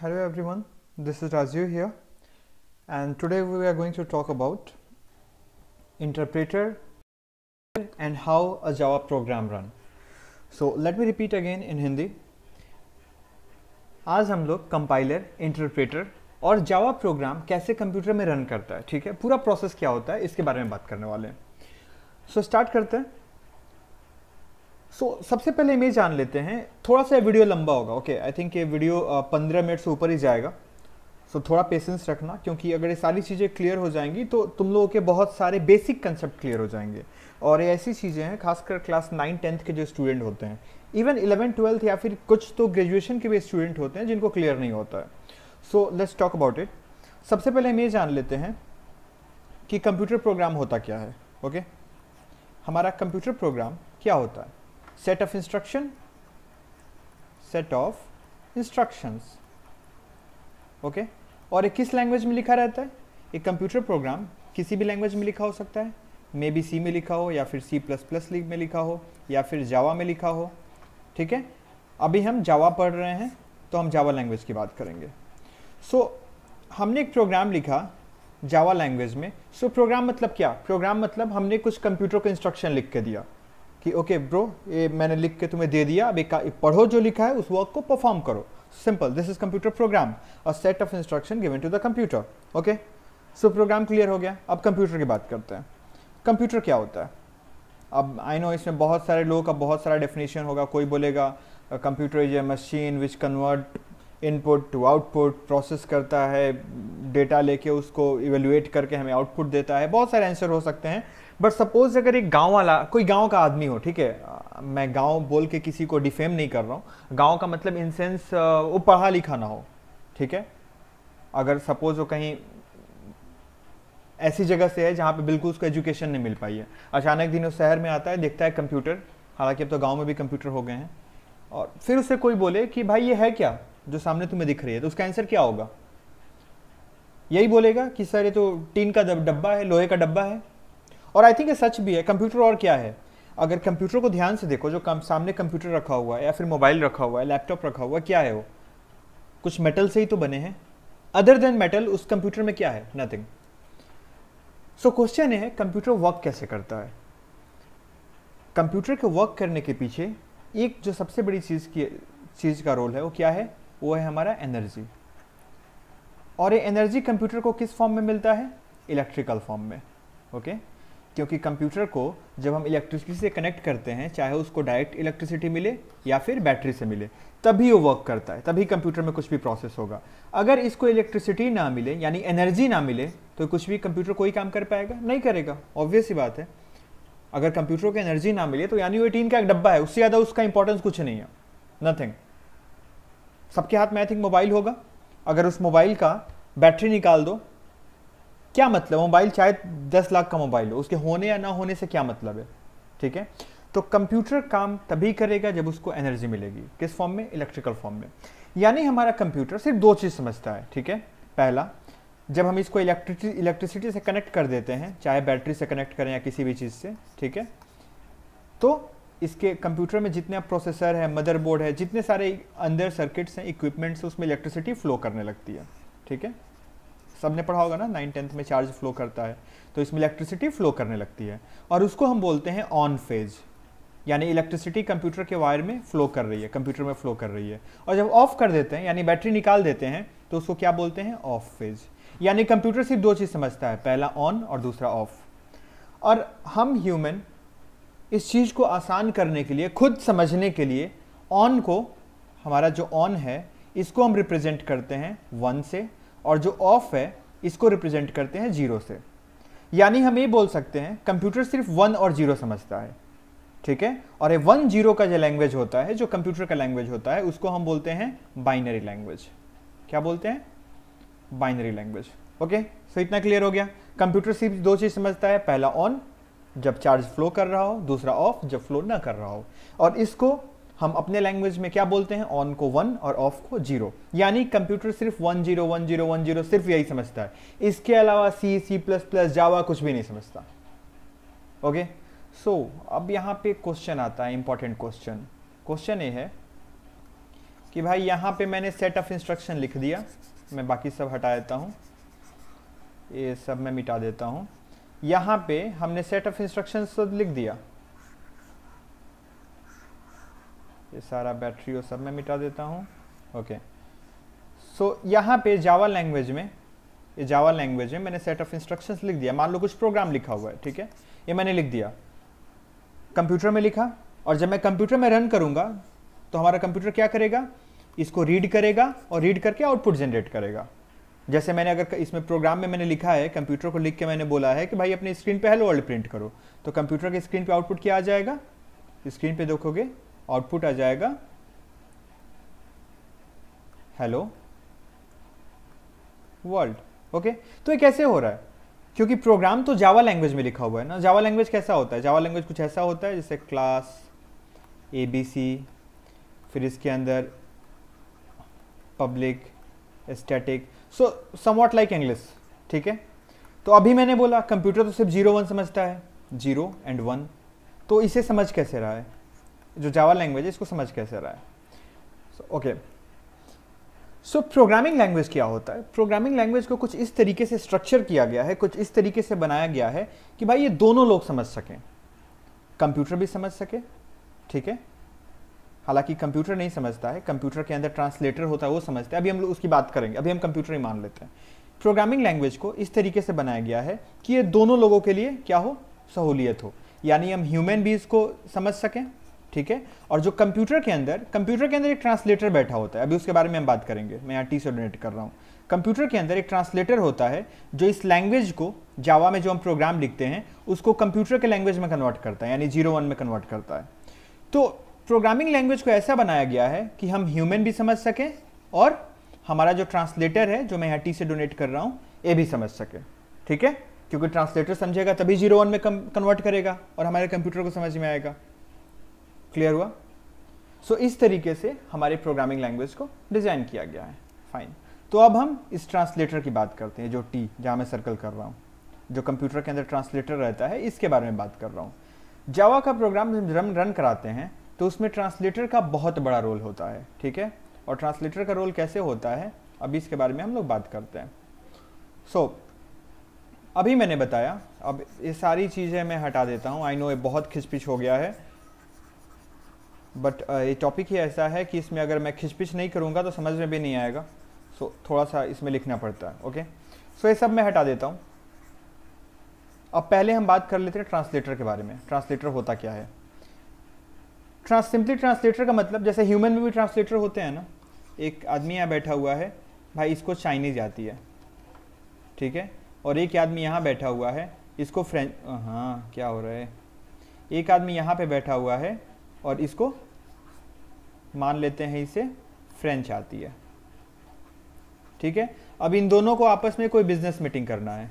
Hello everyone, this is Raju here and today we are going to talk about interpreter and how a Java program run. So let me repeat again in Hindi. आज हम लोग compiler interpreter और Java program कैसे computer में run करता है ठीक है पूरा प्रोसेस क्या होता है इसके बारे में बात करने वाले हैं सो so, स्टार्ट करते हैं सो so, सबसे पहले इमेज जान लेते हैं थोड़ा सा वीडियो लंबा होगा ओके आई थिंक ये वीडियो uh, पंद्रह मिनट से ऊपर ही जाएगा सो so, थोड़ा पेशेंस रखना क्योंकि अगर ये सारी चीज़ें क्लियर हो जाएंगी तो तुम लोगों के बहुत सारे बेसिक कंसेप्ट क्लियर हो जाएंगे और ये ऐसी चीज़ें हैं खासकर क्लास नाइन टेंथ के जो स्टूडेंट होते हैं इवन इलेवन ट्वेल्थ या फिर कुछ तो ग्रेजुएशन के भी स्टूडेंट होते हैं जिनको क्लियर नहीं होता है so let's talk about it सबसे पहले हम ये जान लेते हैं कि कंप्यूटर प्रोग्राम होता क्या है ओके okay? हमारा कंप्यूटर प्रोग्राम क्या होता है set of instruction set of instructions okay okay? और एक किस लैंग्वेज में लिखा रहता है एक कंप्यूटर प्रोग्राम किसी भी लैंग्वेज में लिखा हो सकता है मे बी सी में लिखा हो या फिर सी प्लस प्लस में लिखा हो या फिर जावा में लिखा हो ठीक है अभी हम जावा पढ़ रहे हैं तो हम जावा लैंग्वेज की बात करेंगे सो so, हमने एक प्रोग्राम लिखा जावा लैंग्वेज में सो so, प्रोग्राम मतलब क्या प्रोग्राम मतलब हमने कुछ कंप्यूटर को इंस्ट्रक्शन लिख के दिया कि ओके okay, ब्रो ये मैंने लिख के तुम्हें दे दिया अब एक पढ़ो जो लिखा है उस वर्क को परफॉर्म करो simple this is computer program a set of instruction given to the computer okay so program clear हो गया अब कंप्यूटर की बात करते हैं कंप्यूटर क्या होता है अब आई नो इसमें बहुत सारे लोगों का बहुत सारा डेफिनेशन होगा कोई बोलेगा computer is a machine which convert input to output process करता है डेटा लेके उसको इवेल्युएट करके हमें आउटपुट देता है बहुत सारे आंसर हो सकते हैं बट सपोज अगर एक गांव वाला कोई गांव का आदमी हो ठीक है मैं गांव बोल के किसी को डिफेम नहीं कर रहा हूँ गांव का मतलब इन सेंस वो पढ़ा लिखा ना हो ठीक है अगर सपोज वो कहीं ऐसी जगह से है जहाँ पे बिल्कुल उसको एजुकेशन नहीं मिल पाई है अचानक दिन वो शहर में आता है देखता है कंप्यूटर हालांकि अब तो गाँव में भी कंप्यूटर हो गए हैं और फिर उसे कोई बोले कि भाई ये है क्या जो सामने तुम्हें दिख रही है तो उसका आंसर क्या होगा यही बोलेगा कि सर ये तो टीन का डब्बा है लोहे का डब्बा है और आई थिंक ये सच भी है कंप्यूटर और क्या है अगर कंप्यूटर को ध्यान से देखो जो कम सामने कंप्यूटर रखा हुआ है या फिर मोबाइल रखा हुआ है लैपटॉप रखा हुआ है क्या है वो कुछ मेटल से ही तो बने हैं अदर देन मेटल उस कंप्यूटर में क्या है नथिंग सो क्वेश्चन है कंप्यूटर वर्क कैसे करता है कंप्यूटर के वर्क करने के पीछे एक जो सबसे बड़ी चीज़ की चीज़ का रोल है वो क्या है वो है हमारा एनर्जी और ये एनर्जी कंप्यूटर को किस फॉर्म में मिलता है इलेक्ट्रिकल फॉर्म में ओके okay? क्योंकि कंप्यूटर को जब हम इलेक्ट्रिसिटी से कनेक्ट करते हैं चाहे उसको डायरेक्ट इलेक्ट्रिसिटी मिले या फिर बैटरी से मिले तभी वो वर्क करता है तभी कंप्यूटर में कुछ भी प्रोसेस होगा अगर इसको इलेक्ट्रिसिटी ना मिले यानी एनर्जी ना मिले तो कुछ भी कंप्यूटर कोई काम कर पाएगा नहीं करेगा ऑब्वियस ही बात है अगर कंप्यूटर को एनर्जी ना मिले तो यानी वो एटीन का एक डब्बा है उससे ज़्यादा उसका इंपॉर्टेंस कुछ नहीं है नथिंग सबके हाथ में आई थिंक मोबाइल होगा अगर उस मोबाइल का बैटरी निकाल दो क्या मतलब मोबाइल चाहे दस लाख का मोबाइल हो उसके होने या ना होने से क्या मतलब है ठीक है तो कंप्यूटर काम तभी करेगा जब उसको एनर्जी मिलेगी किस फॉर्म में इलेक्ट्रिकल फॉर्म में यानी हमारा कंप्यूटर सिर्फ दो चीज़ समझता है ठीक है पहला जब हम इसको इलेक्ट्रिसिटी इलेक्ट्रिसिटी से कनेक्ट कर देते हैं चाहे बैटरी से कनेक्ट करें या किसी भी चीज़ से ठीक है तो इसके कंप्यूटर में जितने प्रोसेसर है मदरबोर्ड है जितने सारे अंदर सर्किट्स हैं इक्विपमेंट्स उसमें इलेक्ट्रिसिटी फ्लो करने लगती है ठीक है सब ने पढ़ा होगा ना नाइन टेंथ में चार्ज फ्लो करता है तो इसमें इलेक्ट्रिसिटी फ्लो करने लगती है और उसको हम बोलते हैं ऑन फेज यानी इलेक्ट्रिसिटी कंप्यूटर के वायर में फ्लो कर रही है कंप्यूटर में फ्लो कर रही है और जब ऑफ कर देते हैं यानी बैटरी निकाल देते हैं तो उसको क्या बोलते हैं ऑफ फेज यानी कंप्यूटर सिर्फ दो चीज़ समझता है पहला ऑन और दूसरा ऑफ और हम ह्यूमन इस चीज़ को आसान करने के लिए खुद समझने के लिए ऑन को हमारा जो ऑन है इसको हम रिप्रेजेंट करते हैं वन से और जो ऑफ है इसको रिप्रेजेंट करते हैं जीरो से यानी हम ये बोल सकते हैं कंप्यूटर सिर्फ वन और जीरो समझता है ठीक है और ये वन जीरो का जो लैंग्वेज होता है जो कंप्यूटर का लैंग्वेज होता है उसको हम बोलते हैं बाइनरी लैंग्वेज क्या बोलते हैं बाइनरी लैंग्वेज ओके सो इतना क्लियर हो गया कंप्यूटर सिर्फ दो चीज़ समझता है पहला ऑन जब चार्ज फ्लो कर रहा हो दूसरा ऑफ जब फ्लो ना कर रहा हो और इसको हम अपने लैंग्वेज में क्या बोलते हैं ऑन को वन और ऑफ को जीरो यानी कंप्यूटर सिर्फ one zero one zero one zero सिर्फ यही समझता है इसके अलावा सी सी प्लस प्लस जावा कुछ भी नहीं समझता ओके सो so, अब यहाँ पे क्वेश्चन आता है इंपॉर्टेंट क्वेश्चन क्वेश्चन ये है कि भाई यहाँ पे मैंने सेट ऑफ इंस्ट्रक्शन लिख दिया मैं बाकी सब हटा देता हूँ ये सब मैं मिटा देता हूँ यहाँ पे हमने सेट ऑफ इंस्ट्रक्शन लिख दिया ये सारा बैटरी और सब मैं मिटा देता हूँ ओके सो यहाँ पे जावा लैंग्वेज में ये जावा लैंग्वेज में मैंने सेट ऑफ इंस्ट्रक्शंस लिख दिया मान लो कुछ प्रोग्राम लिखा हुआ है ठीक है ये मैंने लिख दिया कंप्यूटर में लिखा और जब मैं कंप्यूटर में रन करूँगा तो हमारा कंप्यूटर क्या करेगा इसको रीड करेगा और रीड करके आउटपुट जनरेट करेगा जैसे मैंने अगर इसमें प्रोग्राम में मैंने लिखा है कंप्यूटर को लिख के मैंने बोला है कि भाई अपने स्क्रीन पे हेलो वर्ल्ड प्रिंट करो तो कंप्यूटर के स्क्रीन पे आउटपुट क्या आ जाएगा स्क्रीन पे देखोगे आउटपुट आ जाएगा हेलो वर्ल्ड ओके तो ये कैसे हो रहा है क्योंकि प्रोग्राम तो जावा लैंग्वेज में लिखा हुआ है ना जावा लैंग्वेज कैसा होता है जावा लैंग्वेज कुछ ऐसा होता है जैसे क्लास ए बी सी फिर इसके अंदर public static so what like English ठीक है तो अभी मैंने बोला कंप्यूटर तो सिर्फ जीरो वन समझता है जीरो एंड वन तो इसे समझ कैसे रहा है जो जावा लैंग्वेज है इसको समझ कैसे रहा है ओके सो प्रोग्रामिंग लैंग्वेज क्या होता है प्रोग्रामिंग लैंग्वेज को कुछ इस तरीके से स्ट्रक्चर किया गया है कुछ इस तरीके से बनाया गया है कि भाई ये दोनों लोग समझ सकें कंप्यूटर भी समझ सके ठीक है हालांकि कंप्यूटर नहीं समझता है कंप्यूटर के अंदर ट्रांसलेटर होता है वो समझते हैं अभी हम लोग उसकी बात करेंगे अभी हम कंप्यूटर ही मान लेते हैं प्रोग्रामिंग लैंग्वेज को इस तरीके से बनाया गया है कि ये दोनों लोगों के लिए क्या हो सहूलियत हो यानी हम ह्यूमन भी इसको समझ सकें ठीक है और जो कंप्यूटर के अंदर कंप्यूटर के अंदर एक ट्रांसलेटर बैठा होता है अभी उसके बारे में हम बात करेंगे मैं यहाँ टी से डोनेट कर रहा हूँ कंप्यूटर के अंदर एक ट्रांसलेटर होता है जो इस लैंग्वेज को जावा में जो हम प्रोग्राम लिखते हैं उसको कंप्यूटर के लैंग्वेज में कन्वर्ट करता है यानी जीरो वन में कन्वर्ट करता है तो प्रोग्रामिंग लैंग्वेज को ऐसा बनाया गया है कि हम ह्यूमन भी समझ सकें और हमारा जो ट्रांसलेटर है जो मैं यहाँ टी से डोनेट कर रहा हूँ ये भी समझ सके ठीक है क्योंकि ट्रांसलेटर समझेगा तभी जीरो वन में कन्वर्ट करेगा और हमारे कंप्यूटर को समझ में आएगा क्लियर हुआ सो so, इस तरीके से हमारे प्रोग्रामिंग लैंग्वेज को डिज़ाइन किया गया है फाइन तो अब हम इस ट्रांसलेटर की बात करते हैं जो टी जहाँ मैं सर्कल कर रहा हूँ जो कंप्यूटर के अंदर ट्रांसलेटर रहता है इसके बारे में बात कर रहा हूँ जावा का प्रोग्राम जब रन रन कराते हैं तो उसमें ट्रांसलेटर का बहुत बड़ा रोल होता है ठीक है और ट्रांसलेटर का रोल कैसे होता है अभी इसके बारे में हम लोग बात करते हैं सो so, अभी मैंने बताया अब ये सारी चीज़ें मैं हटा देता हूँ आई नो ये बहुत खिचपिच हो गया है बट uh, ये टॉपिक ही ऐसा है कि इसमें अगर मैं खिचपिच नहीं करूँगा तो समझ में भी नहीं आएगा सो so, थोड़ा सा इसमें लिखना पड़ता है ओके सो ये सब मैं हटा देता हूँ अब पहले हम बात कर लेते हैं ट्रांसलेटर के बारे में ट्रांसलेटर होता क्या है ट्रांस सिंपली ट्रांसलेटर का मतलब जैसे ह्यूमन में भी ट्रांसलेटर होते हैं ना एक आदमी यहाँ बैठा हुआ है भाई इसको चाइनीज आती है ठीक है और एक आदमी यहाँ बैठा हुआ है इसको फ्रेंच हाँ क्या हो रहा है एक आदमी यहाँ पे बैठा हुआ है और इसको मान लेते हैं इसे फ्रेंच आती है ठीक है अब इन दोनों को आपस में कोई बिजनेस मीटिंग करना है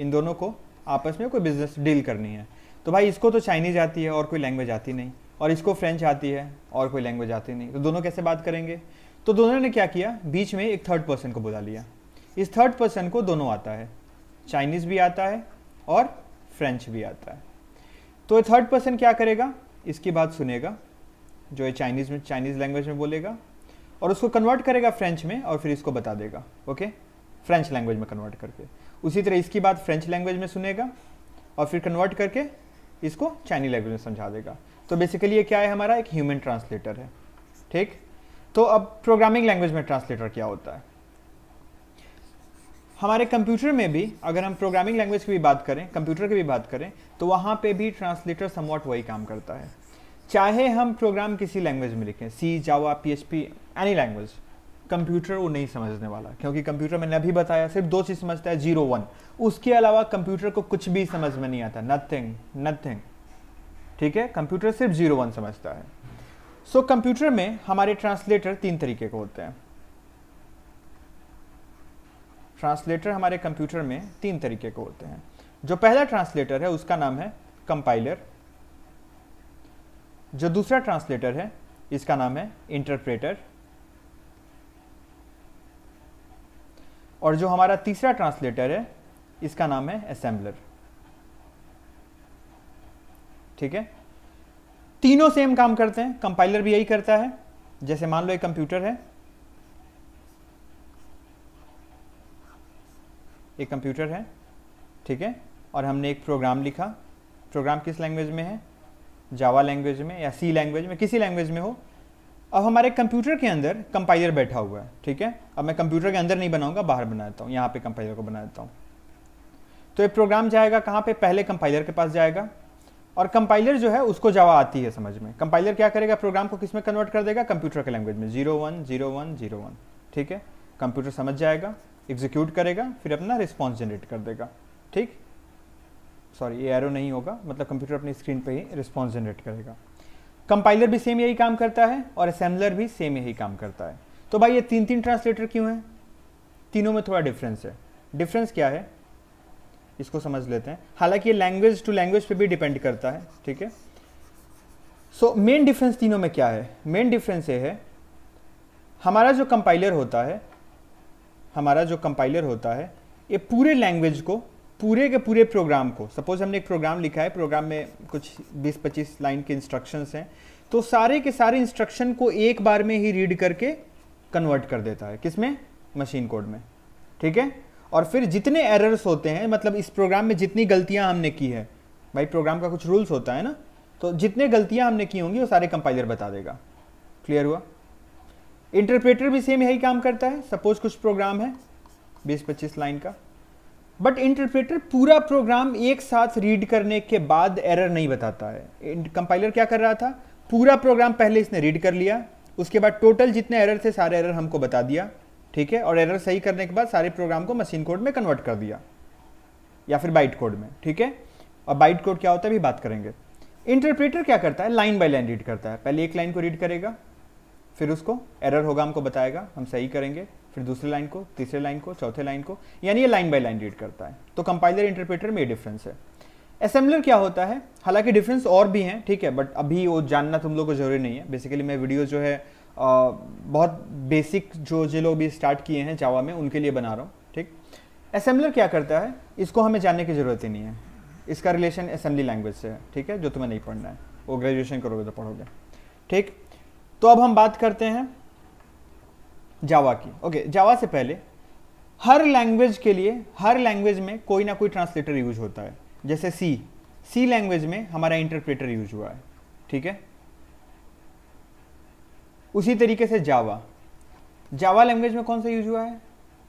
इन दोनों को आपस में कोई बिजनेस डील करनी है तो भाई इसको तो चाइनीज आती है और कोई लैंग्वेज आती नहीं और इसको फ्रेंच आती है और कोई लैंग्वेज आती नहीं तो दोनों कैसे बात करेंगे तो दोनों ने क्या किया बीच में एक थर्ड पर्सन को बुला लिया इस थर्ड पर्सन को दोनों आता है चाइनीज़ भी आता है और फ्रेंच भी आता है तो थर्ड पर्सन क्या करेगा इसकी बात सुनेगा जो है चाइनीज़ में चाइनीज़ लैंग्वेज में बोलेगा और उसको कन्वर्ट करेगा फ्रेंच में और फिर इसको बता देगा ओके फ्रेंच लैंग्वेज में कन्वर्ट करके उसी तरह इसकी बात फ्रेंच लैंग्वेज में सुनेगा और फिर कन्वर्ट करके इसको चाइनीज लैंग्वेज में समझा देगा तो बेसिकली ये क्या है हमारा एक ह्यूमन ट्रांसलेटर है ठीक तो अब प्रोग्रामिंग लैंग्वेज में ट्रांसलेटर क्या होता है हमारे कंप्यूटर में भी अगर हम प्रोग्रामिंग लैंग्वेज की भी बात करें कंप्यूटर की भी बात करें तो वहाँ पे भी ट्रांसलेटर समवॉट वही काम करता है चाहे हम प्रोग्राम किसी लैंग्वेज में लिखें C Java P H P any language computer वो नहीं समझने वाला क्योंकि कंप्यूटर मैंने अभी बताया सिर्फ दो चीज़ समझता है जीरो वन उसके अलावा कंप्यूटर को कुछ भी समझ में नहीं आता नथिंग नथिंग ठीक है कंप्यूटर सिर्फ जीरो वन समझता है सो so, कंप्यूटर में हमारे ट्रांसलेटर तीन तरीके के होते हैं ट्रांसलेटर हमारे कंप्यूटर में तीन तरीके के होते हैं जो पहला ट्रांसलेटर है उसका नाम है कंपाइलर जो दूसरा ट्रांसलेटर है इसका नाम है इंटरप्रेटर और जो हमारा तीसरा ट्रांसलेटर है इसका नाम है असेंबलर ठीक है तीनों सेम काम करते हैं कंपाइलर भी यही करता है जैसे मान लो एक कंप्यूटर है एक कंप्यूटर है ठीक है और हमने एक प्रोग्राम लिखा प्रोग्राम किस लैंग्वेज में है जावा लैंग्वेज में या सी लैंग्वेज में किसी लैंग्वेज में हो अब हमारे कंप्यूटर के अंदर कंपाइलर बैठा हुआ है ठीक है अब मैं कंप्यूटर के अंदर नहीं बनाऊंगा बाहर बना देता हूँ यहाँ पे कंपाइलर को बना देता हूँ तो ये प्रोग्राम जाएगा कहाँ पे पहले कंपाइलर के पास जाएगा और कंपाइलर जो है उसको जावा आती है समझ में कंपाइलर क्या करेगा प्रोग्राम को किस में कन्वर्ट कर देगा कंप्यूटर के लैंग्वेज में zero one zero one zero one ठीक है कंप्यूटर समझ जाएगा एग्जीक्यूट करेगा फिर अपना रिस्पॉन्स जनरेट कर देगा ठीक सॉरी ये एरो नहीं होगा मतलब कंप्यूटर अपनी स्क्रीन पे ही रिस्पॉन्स जनरेट करेगा कंपाइलर भी सेम यही काम करता है और असेंबलर भी सेम यही काम करता है तो भाई ये तीन तीन ट्रांसलेटर क्यों हैं तीनों में थोड़ा डिफरेंस है डिफरेंस क्या है इसको समझ लेते हैं हालांकि ये लैंग्वेज टू लैंग्वेज पे भी डिपेंड करता है ठीक है सो मेन डिफरेंस तीनों में क्या है मेन डिफरेंस ये है हमारा जो कंपाइलर होता है हमारा जो कंपाइलर होता है ये पूरे लैंग्वेज को पूरे के पूरे प्रोग्राम को सपोज हमने एक प्रोग्राम लिखा है प्रोग्राम में कुछ 20-25 लाइन के इंस्ट्रक्शंस हैं तो सारे के सारे इंस्ट्रक्शन को एक बार में ही रीड करके कन्वर्ट कर देता है किसमें मशीन कोड में ठीक है और फिर जितने एरर्स होते हैं मतलब इस प्रोग्राम में जितनी गलतियां हमने की है भाई प्रोग्राम का कुछ रूल्स होता है ना तो जितने गलतियां हमने की होंगी वो सारे कंपाइलर बता देगा क्लियर हुआ इंटरप्रेटर भी सेम यही काम करता है सपोज कुछ प्रोग्राम है बीस पच्चीस लाइन का बट इंटरप्रेटर पूरा प्रोग्राम एक साथ रीड करने के बाद एरर नहीं बताता है कंपाइलर क्या कर रहा था पूरा प्रोग्राम पहले इसने रीड कर लिया उसके बाद टोटल जितने एरर थे सारे एरर हमको बता दिया ठीक है और एरर सही करने के बाद सारे प्रोग्राम को मशीन कोड में कन्वर्ट कर दिया या फिर बाइट कोड में ठीक है और बाइट कोड क्या होता है भी बात करेंगे इंटरप्रेटर क्या करता है लाइन बाय लाइन रीड करता है पहले एक लाइन को रीड करेगा फिर उसको एरर होगा हमको बताएगा हम सही करेंगे फिर दूसरी लाइन को तीसरे लाइन को चौथे लाइन को यानी ये लाइन बाय लाइन रीड करता है तो कंपाइलर इंटरप्रेटर में ये डिफरेंस है असेंबलर क्या होता है हालांकि डिफरेंस और भी हैं ठीक है बट अभी वो जानना तुम लोग को जरूरी नहीं है बेसिकली मैं वीडियो जो है आ, बहुत बेसिक जो जो लोग भी स्टार्ट किए हैं जावा में उनके लिए बना रहा हूँ ठीक असेंबलर क्या करता है इसको हमें जानने की ज़रूरत ही नहीं है इसका रिलेशन असेंबली लैंग्वेज से है ठीक है जो तुम्हें नहीं पढ़ना है वो ग्रेजुएशन करोगे तो पढ़ोगे ठीक तो अब हम बात करते हैं जावा की ओके जावा से पहले हर लैंग्वेज के लिए हर लैंग्वेज में कोई ना कोई ट्रांसलेटर यूज होता है जैसे सी सी लैंग्वेज में हमारा इंटरप्रेटर यूज हुआ है ठीक है उसी तरीके से जावा जावा लैंग्वेज में कौन सा यूज हुआ है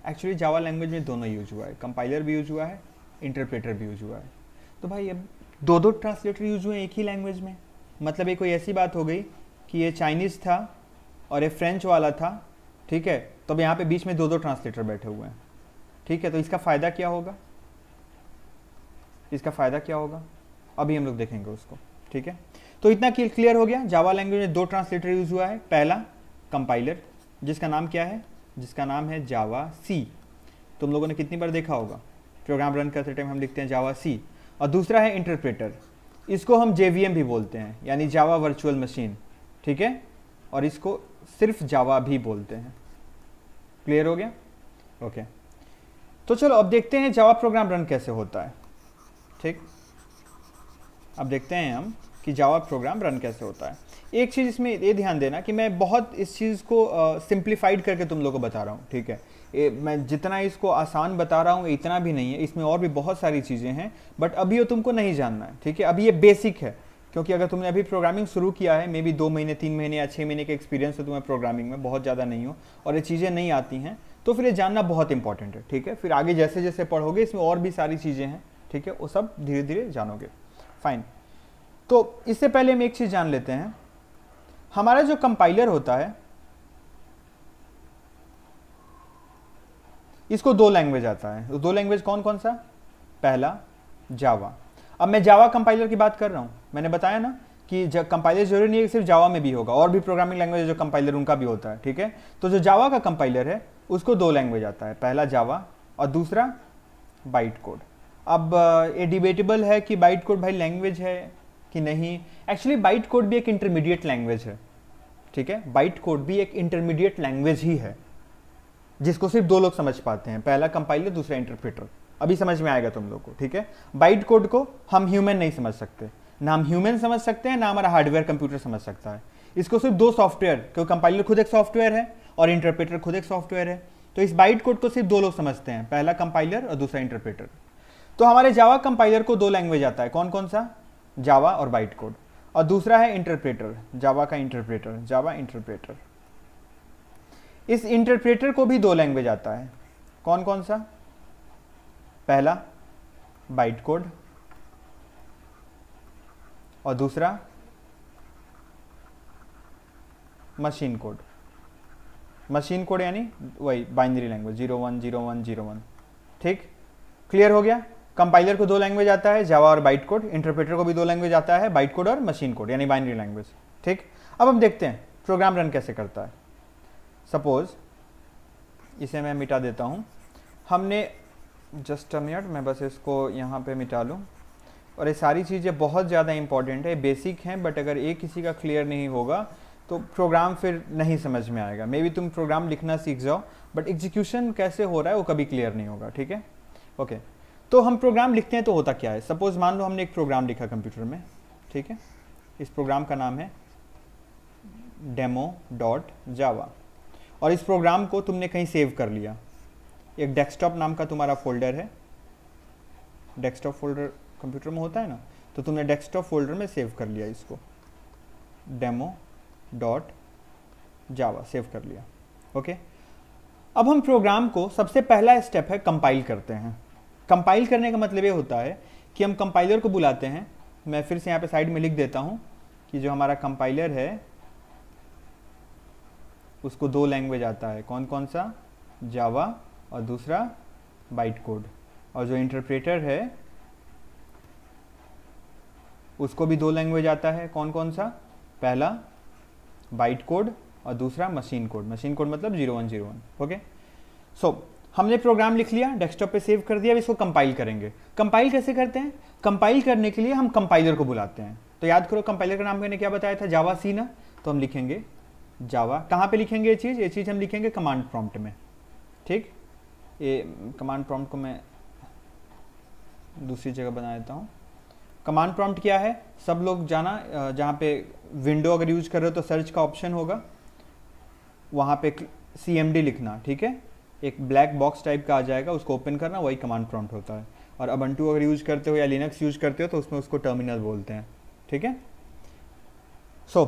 एक्चुअली जावा लैंग्वेज में दोनों यूज हुआ है कंपाइलर भी यूज हुआ है इंटरप्रेटर भी यूज हुआ है तो भाई अब दो दो ट्रांसलेटर यूज हुए एक ही लैंग्वेज में मतलब ये कोई ऐसी बात हो गई कि ये चाइनीज़ था और ये फ्रेंच वाला था ठीक है तो अब यहाँ पे बीच में दो दो ट्रांसलेटर बैठे हुए हैं ठीक है तो इसका फ़ायदा क्या होगा इसका फ़ायदा क्या होगा अभी हम लोग देखेंगे उसको ठीक है तो इतना क्लियर हो गया जावा लैंग्वेज में दो ट्रांसलेटर यूज़ हुआ है पहला कंपाइलर जिसका नाम क्या है जिसका नाम है जावा सी तुम लोगों ने कितनी बार देखा होगा प्रोग्राम रन करते टाइम हम लिखते हैं जावा सी और दूसरा है इंटरप्रेटर इसको हम जे भी बोलते हैं यानी जावा वर्चुअल मशीन ठीक है और इसको सिर्फ जावा भी बोलते हैं क्लियर हो गया ओके तो चलो अब देखते हैं जावा प्रोग्राम रन कैसे होता है ठीक अब देखते हैं हम कि जावा प्रोग्राम रन कैसे होता है एक चीज़ इसमें ये ध्यान देना कि मैं बहुत इस चीज़ को सिंप्लीफाइड करके तुम लोगों को बता रहा हूँ ठीक है ए, मैं जितना इसको आसान बता रहा हूँ इतना भी नहीं है इसमें और भी बहुत सारी चीज़ें हैं बट अभी वो तुमको नहीं जानना है ठीक है अभी ये बेसिक है क्योंकि अगर तुमने अभी प्रोग्रामिंग शुरू किया है मे बी दो महीने तीन महीने या छः महीने के एक्सपीरियंस है तुम्हें प्रोग्रामिंग में बहुत ज़्यादा नहीं हो और ये चीज़ें नहीं आती हैं तो फिर ये जानना बहुत इंपॉर्टेंट है ठीक है फिर आगे जैसे जैसे पढ़ोगे इसमें और भी सारी चीज़ें हैं ठीक है वो सब धीरे धीरे जानोगे फाइन तो इससे पहले हम एक चीज़ जान लेते हैं हमारा जो कंपाइलर होता है इसको दो लैंग्वेज आता है तो दो लैंग्वेज कौन कौन सा पहला जावा अब मैं जावा कंपाइलर की बात कर रहा हूँ मैंने बताया ना कि जब कंपाइलर जरूरी नहीं है सिर्फ जावा में भी होगा और भी प्रोग्रामिंग लैंग्वेज जो कंपाइलर उनका भी होता है ठीक है तो जो जावा का कंपाइलर है उसको दो लैंग्वेज आता है पहला जावा और दूसरा बाइट कोड अब ये डिबेटेबल है कि बाइट कोड भाई लैंग्वेज है कि नहीं एक्चुअली बाइट कोड भी एक इंटरमीडिएट लैंग्वेज है ठीक है बाइट कोड भी एक इंटरमीडिएट लैंग्वेज ही है जिसको सिर्फ दो लोग समझ पाते हैं पहला कंपाइलर दूसरा इंटरप्रेटर अभी समझ में आएगा तुम लोग को ठीक है बाइट कोड को हम ह्यूमन नहीं समझ सकते ना हम ह्यूमन समझ सकते हैं ना हमारा हार्डवेयर कंप्यूटर समझ सकता है इसको सिर्फ दो सॉफ्टवेयर क्योंकि कंपाइलर खुद एक सॉफ्टवेयर है और इंटरप्रेटर खुद एक सॉफ्टवेयर है तो इस बाइट कोड को सिर्फ दो लोग समझते हैं पहला कंपाइलर और दूसरा इंटरप्रेटर तो हमारे जावा कंपाइलर को दो लैंग्वेज आता है कौन कौन सा जावा और बाइट कोड और दूसरा है इंटरप्रेटर जावा का इंटरप्रेटर जावा इंटरप्रेटर इस इंटरप्रेटर को भी दो लैंग्वेज आता है कौन कौन सा पहला बाइट कोड और दूसरा मशीन कोड मशीन कोड यानी वही binary language zero one zero one zero one ठीक क्लियर हो गया कंपाइलर को दो लैंग्वेज आता है जावा और बाइट कोड इंटरप्रेटर को भी दो लैंग्वेज आता है बाइट कोड और मशीन कोड यानी बाइनरी लैंग्वेज ठीक अब हम देखते हैं प्रोग्राम रन कैसे करता है सपोज इसे मैं मिटा देता हूँ हमने जस्ट अ मिनट मैं बस इसको यहाँ पे मिटा लूँ और ये सारी चीज़ें बहुत ज़्यादा इंपॉर्टेंट है बेसिक हैं बट अगर ये किसी का क्लियर नहीं होगा तो प्रोग्राम फिर नहीं समझ में आएगा मे बी तुम प्रोग्राम लिखना सीख जाओ बट एग्जीक्यूशन कैसे हो रहा है वो कभी क्लियर नहीं होगा ठीक है ओके तो हम प्रोग्राम लिखते हैं तो होता क्या है सपोज मान लो हमने एक प्रोग्राम लिखा कंप्यूटर में ठीक है इस प्रोग्राम का नाम है डेमो डॉट जावा और इस प्रोग्राम को तुमने कहीं सेव कर लिया एक डेस्कटॉप नाम का तुम्हारा फोल्डर है डेस्कटॉप फोल्डर कंप्यूटर में होता है ना तो तुमने डेस्कटॉप फोल्डर में सेव कर लिया इसको डेमो डॉट जावा सेव कर लिया ओके अब हम प्रोग्राम को सबसे पहला स्टेप है कंपाइल करते हैं कंपाइल करने का मतलब ये होता है कि हम कंपाइलर को बुलाते हैं मैं फिर से यहाँ पे साइड में लिख देता हूँ कि जो हमारा कंपाइलर है उसको दो लैंग्वेज आता है कौन कौन सा जावा और दूसरा बाइट कोड और जो इंटरप्रेटर है उसको भी दो लैंग्वेज आता है कौन कौन सा पहला बाइट कोड और दूसरा मशीन कोड मशीन कोड मतलब zero one zero one okay so हमने प्रोग्राम लिख लिया डेस्कटॉप पे सेव कर दिया अब इसको कंपाइल करेंगे कंपाइल कैसे करते हैं कंपाइल करने के लिए हम कंपाइलर को बुलाते हैं तो याद करो कंपाइलर का नाम मैंने क्या बताया था जावा सी ना तो हम लिखेंगे जावा कहाँ पे लिखेंगे ये चीज़ ये चीज़ हम लिखेंगे कमांड प्रॉम्प्ट में ठीक ये कमांड प्रॉम्प्ट को मैं दूसरी जगह बना देता हूँ कमांड प्रॉम्प्ट क्या है सब लोग जाना जहाँ पे विंडो अगर यूज कर रहे हो तो सर्च का ऑप्शन होगा वहाँ पे सी लिखना ठीक है एक ब्लैक बॉक्स टाइप का आ जाएगा उसको ओपन करना वही कमांड प्रॉम्प्ट होता है और अबंटू अगर यूज करते हो या लिनक्स यूज करते हो तो उसमें उसको टर्मिनल बोलते हैं ठीक है सो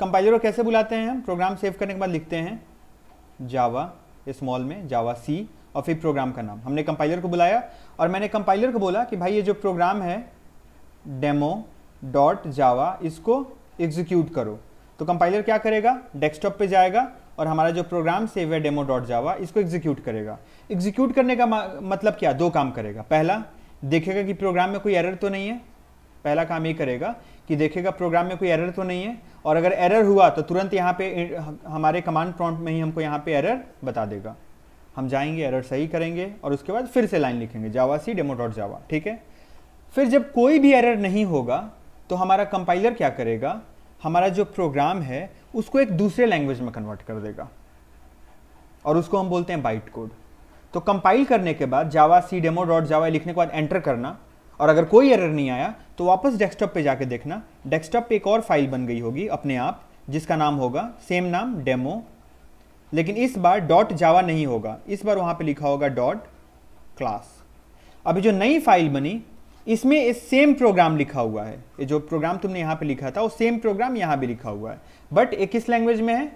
कंपाइलर को कैसे बुलाते हैं हम प्रोग्राम सेव करने के बाद लिखते हैं जावा स्मॉल में जावा सी और फिर प्रोग्राम का नाम हमने कंपाइलर को बुलाया और मैंने कंपाइलर को बोला कि भाई ये जो प्रोग्राम है डेमो डॉट जावा इसको एग्जीक्यूट करो तो कंपाइलर क्या करेगा डेस्कटॉप पे जाएगा और हमारा जो प्रोग्राम सेव है डेमो डॉट जावा इसको एग्जीक्यूट करेगा एग्जीक्यूट करने का मतलब क्या दो काम करेगा पहला देखेगा कि प्रोग्राम में कोई एरर तो नहीं है पहला काम ये करेगा कि देखेगा प्रोग्राम में कोई एरर तो नहीं है और अगर एरर हुआ तो तुरंत यहाँ पे हमारे कमांड प्रॉम्प्ट में ही हमको यहाँ पे एरर बता देगा हम जाएंगे एरर सही करेंगे और उसके बाद फिर से लाइन लिखेंगे जावा सी डेमो डॉट जावा ठीक है फिर जब कोई भी एरर नहीं होगा तो हमारा कंपाइलर क्या करेगा हमारा जो प्रोग्राम है उसको एक दूसरे लैंग्वेज में कन्वर्ट कर देगा और उसको हम बोलते हैं बाइट कोड तो कंपाइल करने के बाद जावा सी डेमो डॉट जावा लिखने के बाद एंटर करना और अगर कोई एरर नहीं आया तो वापस डेस्कटॉप पे जाके देखना डेस्कटॉप पे एक और फाइल बन गई होगी अपने आप जिसका नाम होगा सेम नाम डेमो लेकिन इस बार डॉट जावा नहीं होगा इस बार वहां पे लिखा होगा डॉट क्लास अभी जो नई फाइल बनी इसमें इस सेम प्रोग्राम लिखा हुआ है ये जो प्रोग्राम तुमने यहां पे लिखा था वो सेम प्रोग्राम यहां भी लिखा हुआ है बट ये किस लैंग्वेज में है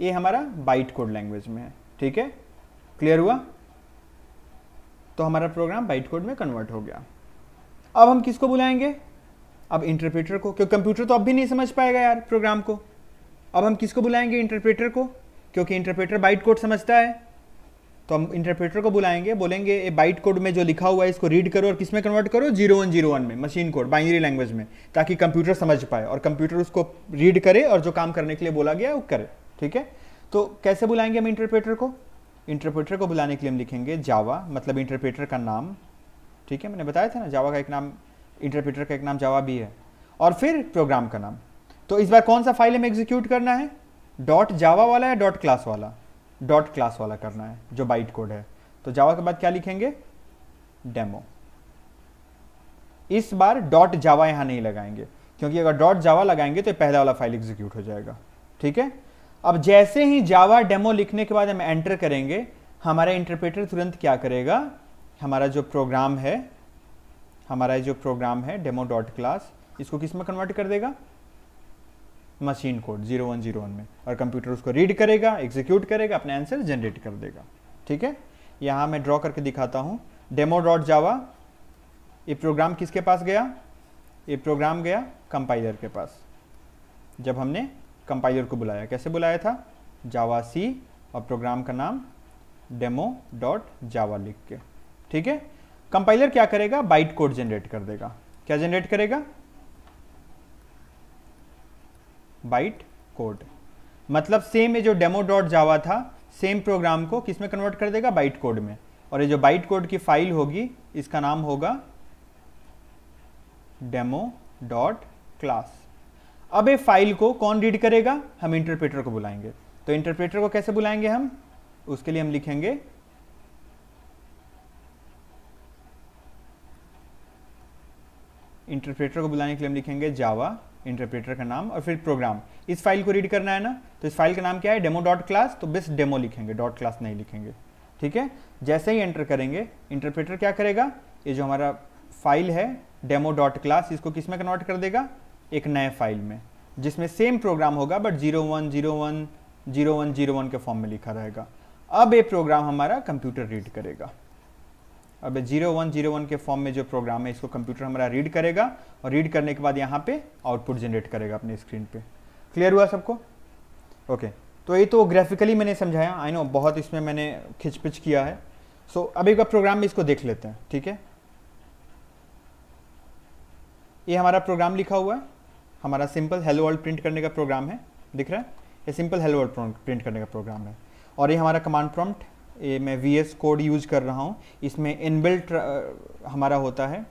ये हमारा बाइट कोड लैंग्वेज में है ठीक है क्लियर हुआ तो हमारा प्रोग्राम बाइट कोड में कन्वर्ट हो गया अब हम किसको बुलाएंगे अब इंटरप्रेटर को क्योंकि कंप्यूटर तो अब भी नहीं समझ पाएगा यार प्रोग्राम को अब हम किसको बुलाएंगे इंटरप्रेटर को क्योंकि इंटरप्रेटर बाइट कोड समझता है तो हम इंटरप्रेटर को बुलाएंगे बोलेंगे ये बाइट कोड में जो लिखा हुआ है इसको रीड करो और किस में कन्वर्ट करो जीरो वन जीरो वन में मशीन कोड बाइनरी लैंग्वेज में ताकि कंप्यूटर समझ पाए और कंप्यूटर उसको रीड करे और जो काम करने के लिए बोला गया वो करे ठीक है तो कैसे बुलाएंगे हम इंटरप्रेटर को इंटरप्रेटर को बुलाने के लिए हम लिखेंगे जावा मतलब इंटरप्रेटर का नाम ठीक है मैंने बताया था ना जावा का एक नाम इंटरप्रेटर का एक नाम जावा भी है और फिर प्रोग्राम का नाम तो इस बार कौन सा फाइल हमें एग्जीक्यूट करना है डॉट जावा वाला है डॉट क्लास वाला डॉट क्लास वाला करना है जो बाइट कोड है तो जावा के बाद क्या लिखेंगे डेमो इस बार डॉट जावा यहां नहीं लगाएंगे क्योंकि अगर डॉट जावा लगाएंगे तो पहला वाला फाइल एग्जीक्यूट हो जाएगा ठीक है अब जैसे ही जावा डेमो लिखने के बाद हम एंटर करेंगे हमारा इंटरप्रेटर तुरंत क्या करेगा हमारा जो प्रोग्राम है हमारा जो प्रोग्राम है डेमो डॉट क्लास इसको किस में कन्वर्ट कर देगा machine code zero one zero one में और कंप्यूटर उसको रीड करेगा एग्जीक्यूट करेगा अपने आंसर जनरेट कर देगा ठीक है यहाँ मैं ड्रॉ करके दिखाता हूँ डेमो डॉट जावा ये प्रोग्राम किसके पास गया ये प्रोग्राम गया कंपाइलर के पास जब हमने कंपाइलर को बुलाया कैसे बुलाया था जावा सी और प्रोग्राम का नाम डेमो डॉट जावा लिख के ठीक है कंपाइलर क्या करेगा बाइट कोड जनरेट कर देगा क्या जनरेट करेगा बाइट कोड मतलब सेम ये जो डेमो डॉट जावा था सेम प्रोग्राम को किस में कन्वर्ट कर देगा बाइट कोड में और ये जो बाइट कोड की फाइल होगी इसका नाम होगा डेमो डॉट क्लास अब ये फाइल को कौन रीड करेगा हम इंटरप्रेटर को बुलाएंगे तो इंटरप्रेटर को कैसे बुलाएंगे हम उसके लिए हम लिखेंगे इंटरप्रेटर को बुलाने के लिए हम लिखेंगे जावा इंटरप्रेटर का नाम और फिर प्रोग्राम इस फाइल को रीड करना है ना तो इस फाइल का नाम क्या है डेमो डॉट क्लास तो बेस्ट डेमो लिखेंगे डॉट क्लास नहीं लिखेंगे ठीक है जैसे ही एंटर करेंगे इंटरप्रेटर क्या करेगा ये जो हमारा फाइल है डेमो डॉट क्लास इसको किस में कन्वर्ट कर देगा एक नए फाइल में जिसमें सेम प्रोग्राम होगा but zero one zero one zero one zero one के फॉर्म में लिखा रहेगा अब ये प्रोग्राम हमारा कंप्यूटर रीड करेगा अब जीरो वन जीरो वन के फॉर्म में जो प्रोग्राम है इसको कंप्यूटर हमारा रीड करेगा और रीड करने के बाद यहाँ पे आउटपुट जनरेट करेगा अपने स्क्रीन पे क्लियर हुआ सबको ओके तो ये तो ग्राफिकली मैंने समझाया आई नो बहुत इसमें मैंने खिचपिच किया है सो so, अभी का प्रोग्राम में इसको देख लेते हैं ठीक है ये हमारा प्रोग्राम लिखा हुआ है हमारा सिंपल हेलो वर्ल्ड प्रिंट करने का प्रोग्राम है दिख रहा है ये सिंपल हेलो वर्ल्ड प्रिंट करने का प्रोग्राम है और ये हमारा कमांड प्रॉम्प्ट ये मैं वी एस कोड यूज कर रहा हूँ इसमें इनबिल्ट uh, हमारा होता है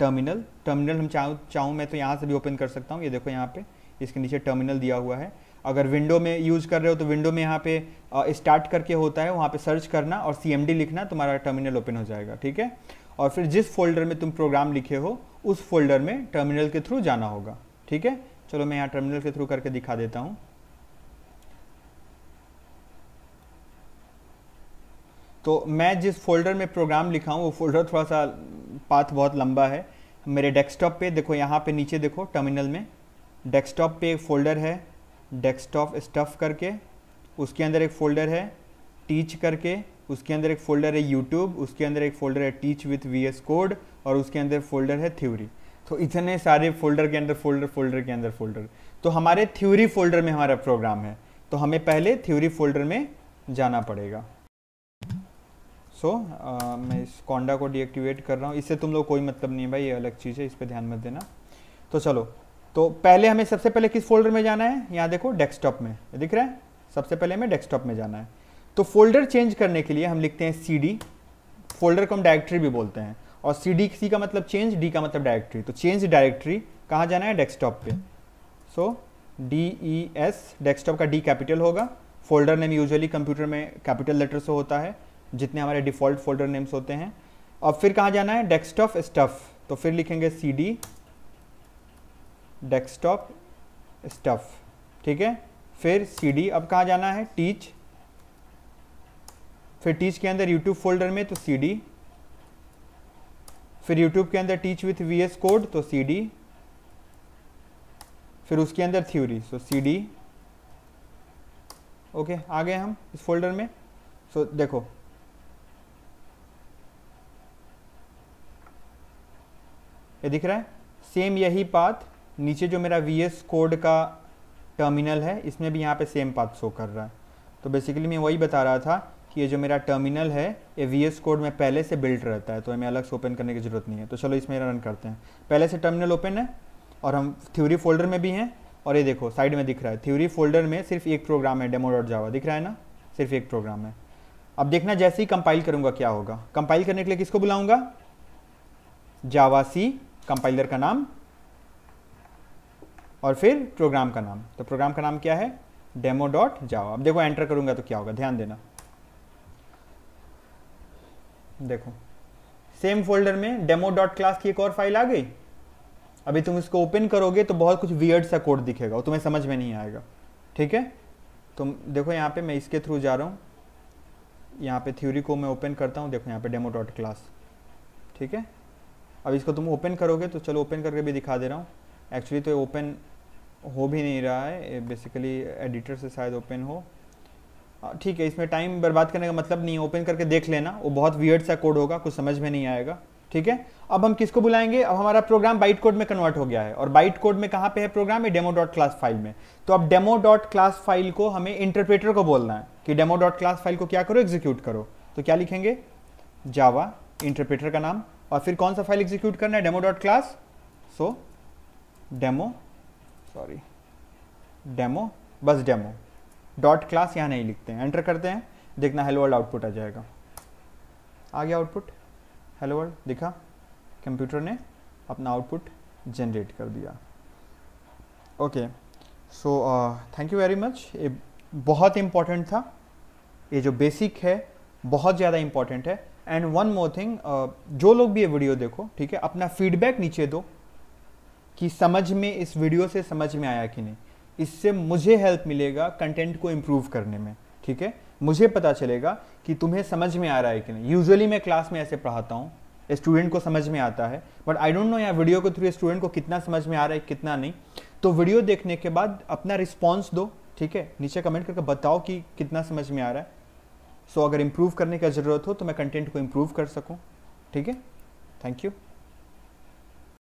टर्मिनल टर्मिनल हम चाहूँ चाहूँ मैं तो यहाँ से भी ओपन कर सकता हूँ ये देखो यहाँ पे इसके नीचे टर्मिनल दिया हुआ है अगर विंडो में यूज़ कर रहे हो तो विंडो में यहाँ पे स्टार्ट uh, करके होता है वहाँ पे सर्च करना और सी लिखना तुम्हारा टर्मिनल ओपन हो जाएगा ठीक है और फिर जिस फोल्डर में तुम प्रोग्राम लिखे हो उस फोल्डर में टर्मिनल के थ्रू जाना होगा ठीक है चलो मैं यहाँ टर्मिनल के थ्रू करके दिखा देता हूँ तो मैं जिस फोल्डर में प्रोग्राम लिखा हूँ वो फोल्डर थोड़ा सा पाथ बहुत लंबा है मेरे डेस्कटॉप पे देखो यहाँ पे नीचे देखो टर्मिनल में डेस्कटॉप पे एक फ़ोल्डर है डेस्कटॉप स्टफ़ करके उसके अंदर एक फ़ोल्डर है टीच करके उसके अंदर एक फ़ोल्डर है यूट्यूब उसके अंदर एक फ़ोल्डर है teach with V S code और उसके अंदर फ़ोल्डर है थ्योरी तो इतने सारे फ़ोल्डर के अंदर फ़ोल्डर फ़ोल्डर के अंदर फ़ोल्डर तो हमारे थ्योरी फ़ोल्डर में हमारा प्रोग्राम है तो हमें पहले थ्योरी फ़ोल्डर में जाना पड़ेगा सो so, uh, मैं इस कोंडा को डीएक्टिवेट कर रहा हूँ इससे तुम लोग कोई मतलब नहीं है भाई ये अलग चीज़ है इस पर ध्यान मत देना तो चलो तो पहले हमें सबसे पहले किस फोल्डर में जाना है यहाँ देखो डेस्कटॉप में दिख रहा है सबसे पहले हमें डेस्कटॉप में जाना है तो फोल्डर चेंज करने के लिए हम लिखते हैं सी फोल्डर को हम डायरेक्ट्री भी बोलते हैं और सी डी का मतलब चेंज डी का मतलब डायरेक्ट्री तो चेंज डायरेक्ट्री कहाँ जाना है डेस्कटॉप पे so D E S desktop का डी कैपिटल होगा फोल्डर नेम यूजुअली कंप्यूटर में कैपिटल लेटर से होता है जितने हमारे डिफ़ॉल्ट फोल्डर नेम्स होते हैं अब फिर कहाँ जाना है डेस्कटॉप स्टफ़ तो फिर लिखेंगे सी डी डेस्कटॉप स्टफ़ ठीक है फिर सी डी अब कहाँ जाना है टीच फिर टीच के अंदर यूट्यूब फोल्डर में तो सी डी फिर यूट्यूब के अंदर teach with V S code तो सी डी फिर उसके अंदर theory so C D okay आ गए हम इस फोल्डर में सो so, देखो ये दिख रहा है सेम यही पाथ नीचे जो मेरा वी कोड का टर्मिनल है इसमें भी यहाँ पे सेम पाथ शो कर रहा है तो बेसिकली मैं वही बता रहा था कि ये जो मेरा टर्मिनल है ये वी कोड में पहले से बिल्ट रहता है तो हमें अलग से ओपन करने की ज़रूरत नहीं है तो चलो इसमें रन करते हैं पहले से टर्मिनल ओपन है और हम थ्योरी फोल्डर में भी हैं और ये देखो साइड में दिख रहा है थ्योरी फोल्डर में सिर्फ एक प्रोग्राम है डेमो डॉट जावा दिख रहा है ना सिर्फ एक प्रोग्राम है अब देखना जैसे ही कंपाइल करूँगा क्या होगा कंपाइल करने के लिए किसको बुलाऊँगा जावा सी कंपाइलर का नाम और फिर प्रोग्राम का नाम तो प्रोग्राम का नाम क्या है डेमो डॉट जाओ अब देखो एंटर करूंगा तो क्या होगा ध्यान देना देखो सेम फोल्डर में डेमो डॉट क्लास की एक और फाइल आ गई अभी तुम इसको ओपन करोगे तो बहुत कुछ वियर्ड सा कोड दिखेगा वो तुम्हें समझ में नहीं आएगा ठीक है तो देखो यहाँ पे मैं इसके थ्रू जा रहा हूँ यहाँ पे थ्योरी को मैं ओपन करता हूँ देखो यहाँ पे डेमो डॉट क्लास ठीक है अब इसको तुम ओपन करोगे तो चलो ओपन करके भी दिखा दे रहा हूँ एक्चुअली तो ओपन हो भी नहीं रहा है बेसिकली एडिटर से शायद ओपन हो ठीक है इसमें टाइम बर्बाद करने का मतलब नहीं ओपन करके देख लेना वो बहुत वियर्ड सा कोड होगा कुछ समझ में नहीं आएगा ठीक है अब हम किसको बुलाएंगे अब हमारा प्रोग्राम बाइट कोड में कन्वर्ट हो गया है और बाइट कोड में कहाँ पे है प्रोग्राम है डेमो डॉट क्लास फाइल में तो अब डेमो डॉट क्लास फाइल को हमें इंटरप्रेटर को बोलना है कि डेमो डॉट क्लास फाइल को क्या करो एग्जीक्यूट करो तो क्या लिखेंगे जावा इंटरप्रेटर का नाम और फिर कौन सा फाइल एग्जीक्यूट करना है demo dot class so demo sorry demo बस डेमो डॉट क्लास यहाँ नहीं लिखते हैं एंटर करते हैं देखना हेलो वर्ल्ड आउटपुट आ जाएगा आ गया आउटपुट हेलो वर्ल्ड दिखा कंप्यूटर ने अपना आउटपुट जनरेट कर दिया okay so thank you very much ये बहुत इम्पॉर्टेंट था ये जो बेसिक है बहुत ज़्यादा इम्पॉर्टेंट है एंड वन मोर थिंग जो लोग भी ये वीडियो देखो ठीक है अपना फीडबैक नीचे दो कि समझ में इस वीडियो से समझ में आया कि नहीं इससे मुझे हेल्प मिलेगा कंटेंट को इम्प्रूव करने में ठीक है मुझे पता चलेगा कि तुम्हें समझ में आ रहा है कि नहीं यूजुअली मैं क्लास में ऐसे पढ़ाता हूँ स्टूडेंट को समझ में आता है बट आई डोंट नो या वीडियो के थ्रू स्टूडेंट को कितना समझ में आ रहा है कितना नहीं तो वीडियो देखने के बाद अपना रिस्पॉन्स दो ठीक है नीचे कमेंट करके बताओ कि कितना समझ में आ रहा है सो so, अगर इम्प्रूव करने का ज़रूरत हो तो मैं कंटेंट को इम्प्रूव कर सकूँ ठीक है थैंक यू